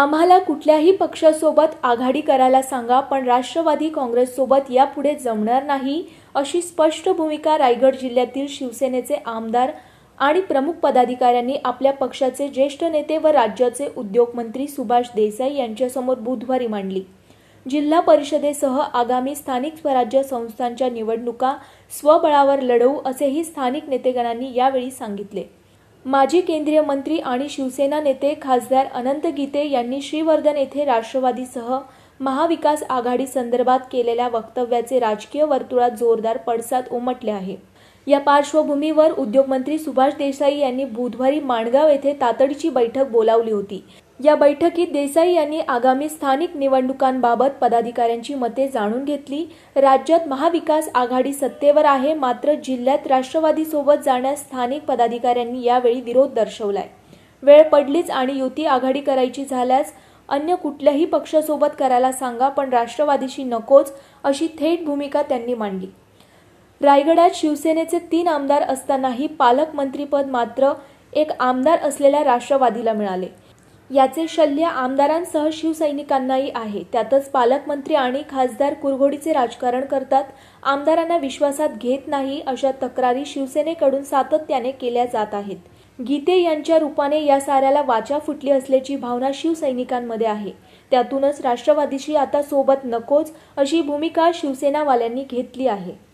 आम्हाला कुठल्याही पक्षासोबत आघाडी करायला सांगा पण राष्ट्रवादी काँग्रेससोबत यापुढे जमणार नाही अशी स्पष्ट भूमिका रायगड जिल्ह्यातील शिवसेनेचे आमदार आणि प्रमुख पदाधिकाऱ्यांनी आपल्या पक्षाचे ज्येष्ठ नेते व राज्याचे उद्योगमंत्री सुभाष देसाई यांच्यासमोर बुधवारी मांडली जिल्हा परिषदेसह आगामी स्थानिक स्वराज्य संस्थांच्या निवडणुका स्वबळावर लढवू असेही स्थानिक नेतेगणांनी यावेळी सांगितले माजी केंद्रीय मंत्री आणि शिवसेना नेते खासदार अनंत गीते यांनी श्रीवर्धन येथे राष्ट्रवादीसह महाविकास आघाडी संदर्भात केलेल्या वक्तव्याचे राजकीय वर्तुळात जोरदार पडसाद उमटले आहे या पार्श्वभूमीवर उद्योगमंत्री सुभाष देसाई यांनी बुधवारी माणगाव येथे तातडीची बैठक बोलावली होती या बैठकीत देसाई यांनी आगामी स्थानिक निवडणुकांबाबत पदाधिकाऱ्यांची मते जाणून घेतली राज्यात महाविकास आघाडी सत्तेवर आहे मात्र जिल्ह्यात राष्ट्रवादीसोबत जाण्यास स्थानिक पदाधिकाऱ्यांनी यावेळी विरोध दर्शवलाय वेळ पडलीच आणि युती आघाडी करायची झाल्यास अन्य कुठल्याही पक्षासोबत करायला सांगा पण राष्ट्रवादीशी नकोच अशी थेट भूमिका त्यांनी मांडली रायगडात शिवसेनेचे तीन आमदार असतानाही पालकमंत्रीपद मात्र एक आमदार असलेल्या राष्ट्रवादीला मिळाले याचे शल्य आमदारांसह शिवसैनिकांनाही आहे त्यातच पालकमंत्री आणि खासदार कुरघोडीचे राजकारण करतात आमदारांना विश्वासात घेत नाही अशा तक्रारी शिवसेनेकडून सातत्याने केल्या जात आहेत गीते यांच्या रूपाने या साऱ्याला वाचा फुटली असल्याची भावना शिवसैनिकांमध्ये आहे त्यातूनच राष्ट्रवादीशी आता सोबत नकोच अशी भूमिका शिवसेनावाल्यांनी घेतली आहे